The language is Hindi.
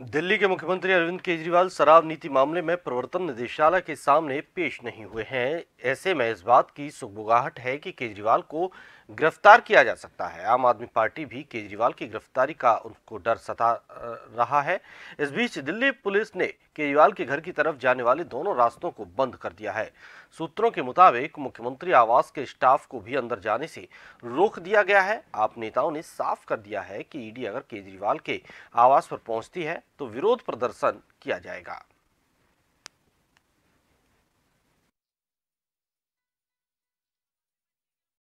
दिल्ली के मुख्यमंत्री अरविंद केजरीवाल शराब नीति मामले में प्रवर्तन निदेशालय के सामने पेश नहीं हुए हैं ऐसे में इस बात की सुखबुगाहट है कि केजरीवाल को गिरफ्तार किया जा सकता है आम आदमी पार्टी भी केजरीवाल की गिरफ्तारी का उनको डर सता रहा है इस बीच दिल्ली पुलिस ने केजरीवाल के घर की तरफ जाने वाले दोनों रास्तों को बंद कर दिया है सूत्रों के मुताबिक मुख्यमंत्री आवास के स्टाफ को भी अंदर जाने से रोक दिया गया है आप नेताओं ने साफ कर दिया है कि ईडी अगर केजरीवाल के आवास पर पहुंचती है तो विरोध प्रदर्शन किया जाएगा